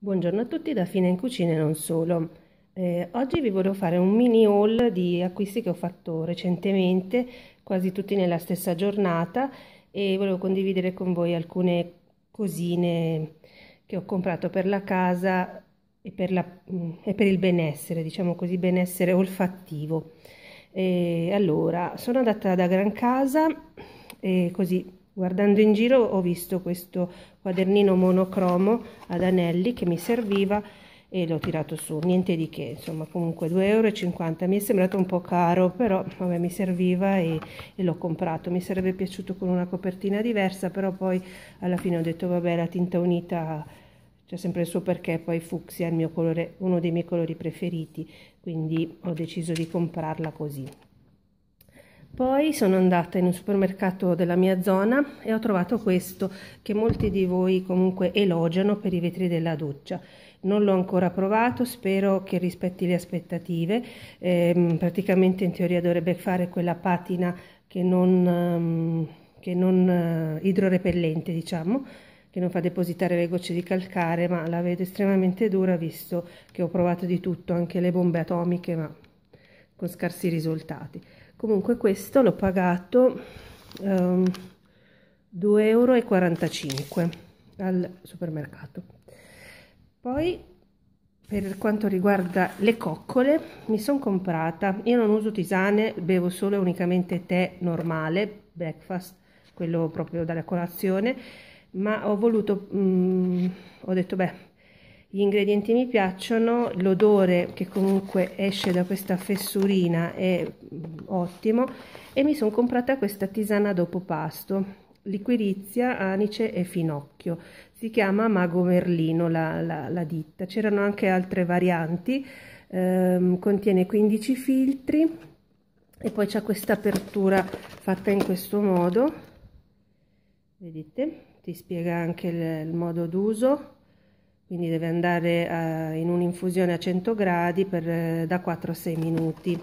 Buongiorno a tutti da Fine in Cucina e non solo. Eh, oggi vi volevo fare un mini haul di acquisti che ho fatto recentemente, quasi tutti nella stessa giornata e volevo condividere con voi alcune cosine che ho comprato per la casa e per, la, mm, e per il benessere, diciamo così, benessere olfattivo. Eh, allora, sono andata da Gran Casa e così Guardando in giro ho visto questo quadernino monocromo ad anelli che mi serviva e l'ho tirato su, niente di che, insomma comunque 2,50 euro, mi è sembrato un po' caro, però vabbè, mi serviva e, e l'ho comprato, mi sarebbe piaciuto con una copertina diversa, però poi alla fine ho detto vabbè la tinta unita c'è sempre il suo perché, poi fucsia è colore, uno dei miei colori preferiti, quindi ho deciso di comprarla così. Poi sono andata in un supermercato della mia zona e ho trovato questo che molti di voi comunque elogiano per i vetri della doccia. Non l'ho ancora provato, spero che rispetti le aspettative. Eh, praticamente in teoria dovrebbe fare quella patina che non, ehm, che non uh, idrorepellente, diciamo, che non fa depositare le gocce di calcare, ma la vedo estremamente dura visto che ho provato di tutto, anche le bombe atomiche, ma con scarsi risultati comunque questo l'ho pagato um, ehm, 2,45 euro al supermercato poi per quanto riguarda le coccole, mi sono comprata, io non uso tisane, bevo solo e unicamente tè normale, breakfast, quello proprio dalla colazione, ma ho voluto, mm, ho detto beh, gli ingredienti mi piacciono, l'odore che comunque esce da questa fessurina è mm, ottimo e mi sono comprata questa tisana dopo pasto liquirizia, anice e finocchio. Si chiama Mago Merlino la, la, la ditta. C'erano anche altre varianti, ehm, contiene 15 filtri e poi c'è questa apertura fatta in questo modo. Vedete? Ti spiega anche il, il modo d'uso quindi deve andare a, eh, in un'infusione a 100 gradi per, eh, da 4 a 6 minuti.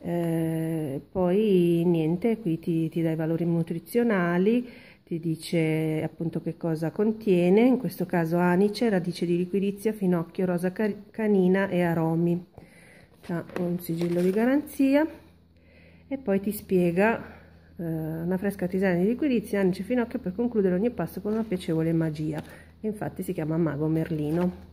Eh, poi niente, qui ti, ti dà i valori nutrizionali, ti dice appunto che cosa contiene, in questo caso anice, radice di liquidizia, finocchio, rosa canina e aromi. Ha un sigillo di garanzia e poi ti spiega eh, una fresca tisana di liquidizia, anice e finocchio per concludere ogni passo con una piacevole magia infatti si chiama mago merlino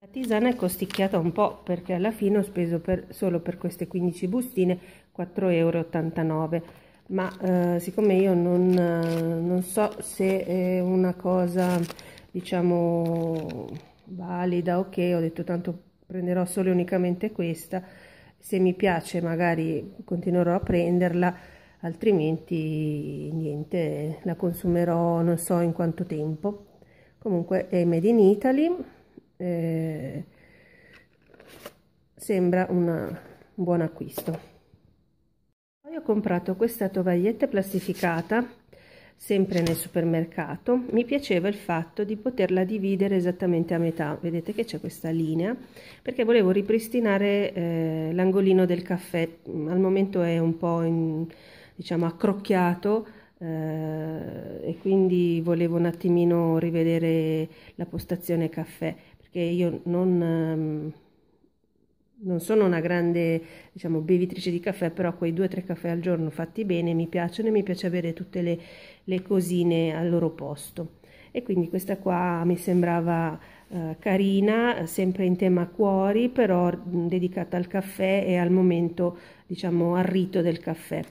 la tisana è costicchiata un po' perché alla fine ho speso per, solo per queste 15 bustine 4,89 euro ma eh, siccome io non, eh, non so se è una cosa diciamo valida ok ho detto tanto prenderò solo e unicamente questa se mi piace magari continuerò a prenderla altrimenti niente la consumerò non so in quanto tempo comunque è made in Italy eh, sembra una, un buon acquisto poi ho comprato questa tovaglietta plastificata sempre nel supermercato mi piaceva il fatto di poterla dividere esattamente a metà vedete che c'è questa linea perché volevo ripristinare eh, l'angolino del caffè al momento è un po' in diciamo accrocchiato eh, e quindi volevo un attimino rivedere la postazione caffè perché io non, ehm, non sono una grande diciamo, bevitrice di caffè però quei due o tre caffè al giorno fatti bene mi piacciono e mi piace avere tutte le, le cosine al loro posto e quindi questa qua mi sembrava eh, carina, sempre in tema cuori, però dedicata al caffè e al momento, diciamo, al rito del caffè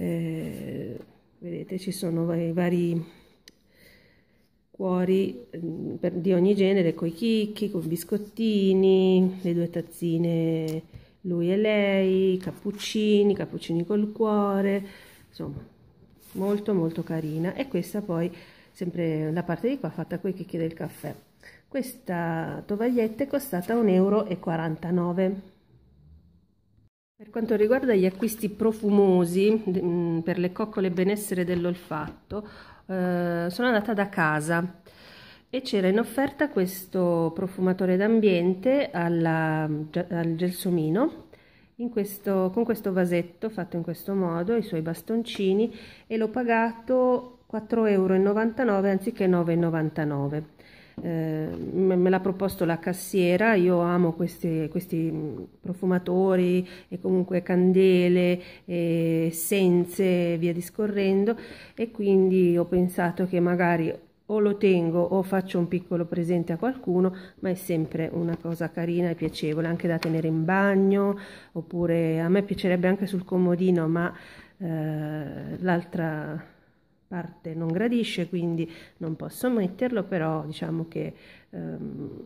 eh, vedete ci sono i vari cuori mm, per, di ogni genere con i chicchi, con i biscottini, le due tazzine lui e lei, cappuccini, cappuccini col cuore, insomma molto molto carina e questa poi sempre la parte di qua fatta con i chicchi del caffè. Questa tovaglietta è costata 1,49 euro. Per quanto riguarda gli acquisti profumosi mm, per le coccole benessere dell'olfatto, eh, sono andata da casa e c'era in offerta questo profumatore d'ambiente al gelsomino questo, con questo vasetto fatto in questo modo, i suoi bastoncini e l'ho pagato 4,99 euro anziché 9,99 eh, me l'ha proposto la cassiera, io amo questi, questi mm, profumatori e comunque candele, e essenze e via discorrendo e quindi ho pensato che magari o lo tengo o faccio un piccolo presente a qualcuno, ma è sempre una cosa carina e piacevole anche da tenere in bagno, oppure a me piacerebbe anche sul comodino, ma eh, l'altra parte non gradisce, quindi non posso metterlo, però diciamo che ehm,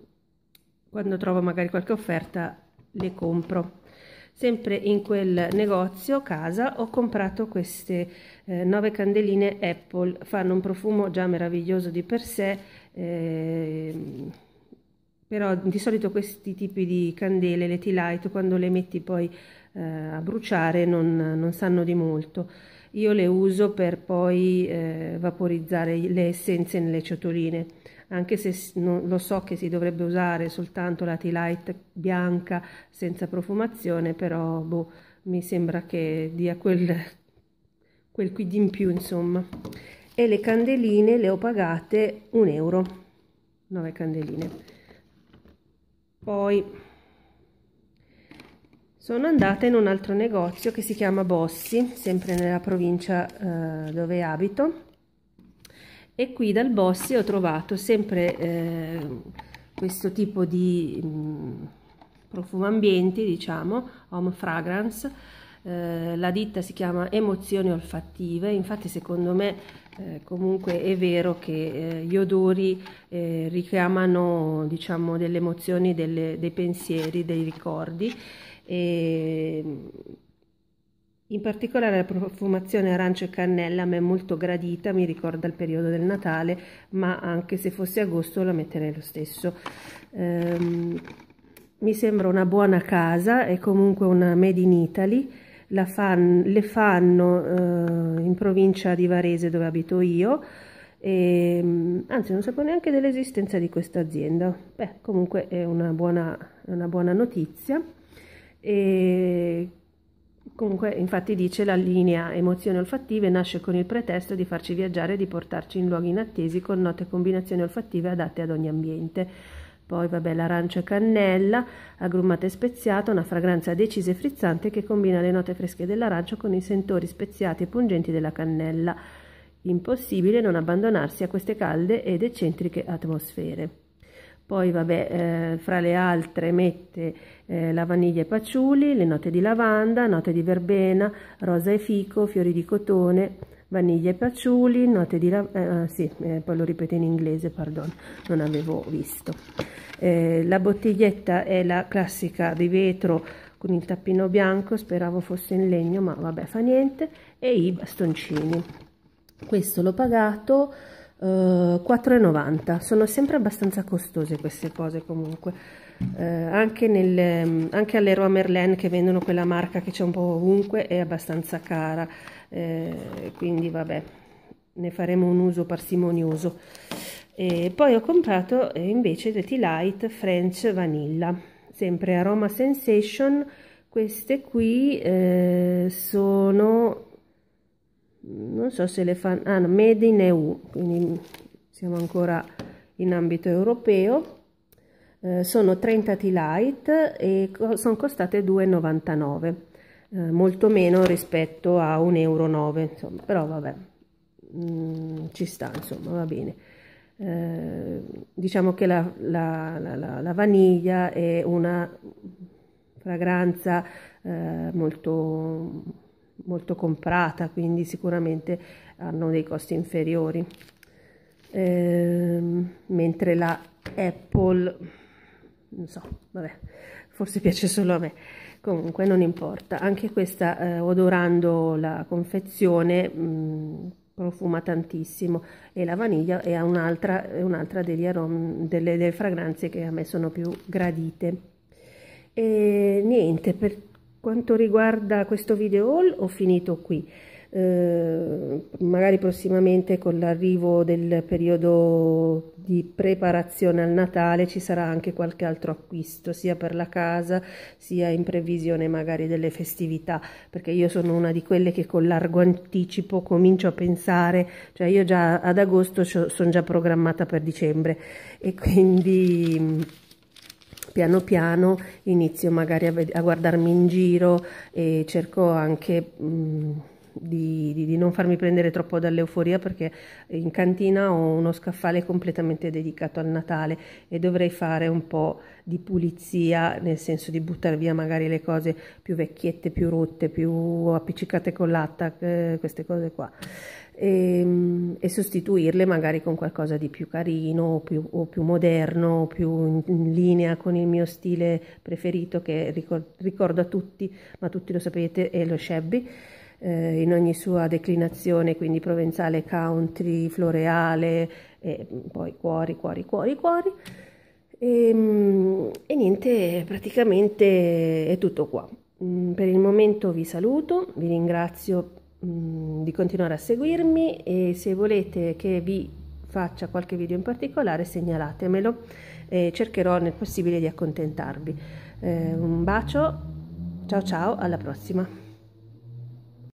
quando trovo magari qualche offerta le compro. Sempre in quel negozio, casa, ho comprato queste eh, nove candeline Apple, fanno un profumo già meraviglioso di per sé, eh, però di solito questi tipi di candele, le tea light, quando le metti poi eh, a bruciare non, non sanno di molto. Io le uso per poi eh, vaporizzare le essenze nelle ciotoline, anche se non, lo so che si dovrebbe usare soltanto la tea light bianca senza profumazione, però boh, mi sembra che dia quel, quel quid in più, insomma. E le candeline le ho pagate un euro, 9 candeline. Poi sono andata in un altro negozio che si chiama Bossi, sempre nella provincia eh, dove abito, e qui dal Bossi ho trovato sempre eh, questo tipo di mm, profumo ambienti, diciamo, home fragrance. Eh, la ditta si chiama Emozioni Olfattive, infatti secondo me eh, comunque è vero che eh, gli odori richiamano diciamo, delle emozioni, delle, dei pensieri, dei ricordi e in particolare la profumazione arancio e cannella a me è molto gradita, mi ricorda il periodo del Natale, ma anche se fosse agosto la metterei lo stesso. Ehm, mi sembra una buona casa, è comunque una made in Italy, fan, le fanno eh, in provincia di Varese dove abito io, e, ehm, anzi non sapevo neanche dell'esistenza di questa azienda. Beh, comunque è una buona, una buona notizia. E comunque, infatti, dice la linea emozioni olfattive nasce con il pretesto di farci viaggiare e di portarci in luoghi inattesi con note combinazioni olfattive adatte ad ogni ambiente. Poi, vabbè, l'arancio e cannella, agrumata e speziata, una fragranza decisa e frizzante che combina le note fresche dell'arancio con i sentori speziati e pungenti della cannella. Impossibile non abbandonarsi a queste calde ed eccentriche atmosfere. Poi vabbè, eh, fra le altre mette eh, la vaniglia e paciuli, le note di lavanda, note di verbena, rosa e fico, fiori di cotone, vaniglia e paciuli, note di lavanda, eh, ah, sì, eh, poi lo ripeto in inglese, pardon, non avevo visto. Eh, la bottiglietta è la classica di vetro con il tappino bianco, speravo fosse in legno, ma vabbè, fa niente, e i bastoncini. Questo l'ho pagato Uh, eh, 4,90 sono sempre abbastanza costose queste cose comunque uh, anche, nelle, mm, anche all'Eroa Merlin che vendono quella marca che c'è un po' ovunque è abbastanza cara uh, quindi vabbè ne faremo un uso parsimonioso e poi ho comprato invece The Tea Light French Vanilla sempre Aroma Sensation queste qui sono non so se le fanno ah, no, made in EU quindi siamo ancora in ambito europeo eh, sono 30 T-Light e co sono costate 2,99 eh, molto meno rispetto a 1,9 euro insomma però vabbè mm, ci sta insomma va bene eh, diciamo che la, la, la, la, vaniglia è una fragranza eh, molto molto comprata, quindi sicuramente hanno dei costi inferiori. Ehm, mentre la Apple, non so, vabbè, forse piace solo a me. Comunque non importa, anche questa eh, odorando la confezione mh, mm, profuma tantissimo e la vaniglia è un'altra, è un'altra degli aromi, delle, delle fragranze che a me sono più gradite. E niente, per quanto riguarda questo video haul ho finito qui eh, magari prossimamente con l'arrivo del periodo di preparazione al Natale ci sarà anche qualche altro acquisto sia per la casa sia in previsione magari delle festività perché io sono una di quelle che con largo anticipo comincio a pensare cioè io già ad agosto sono già programmata per dicembre e quindi piano piano inizio magari a, a guardarmi in giro e cerco anche mh, mm, di, di, di, non farmi prendere troppo dall'euforia perché in cantina ho uno scaffale completamente dedicato al Natale e dovrei fare un po' di pulizia, nel senso di buttare via magari le cose più vecchiette, più rotte, più appiccicate con l'atta, eh, queste cose qua. E, ehm, e, sostituirle magari con qualcosa di più carino o più, o più moderno, o più in, linea con il mio stile preferito che ricordo, ricordo a tutti, ma tutti lo sapete, è lo shabby eh, in ogni sua declinazione, quindi provenzale, country, floreale, e poi cuori, cuori, cuori, cuori. E, ehm, e niente, praticamente è tutto qua. Mm, per il momento vi saluto, vi ringrazio mm, di continuare a seguirmi e se volete che vi faccia qualche video in particolare segnalatemelo e cercherò nel possibile di accontentarvi. Eh, un bacio, ciao ciao, alla prossima!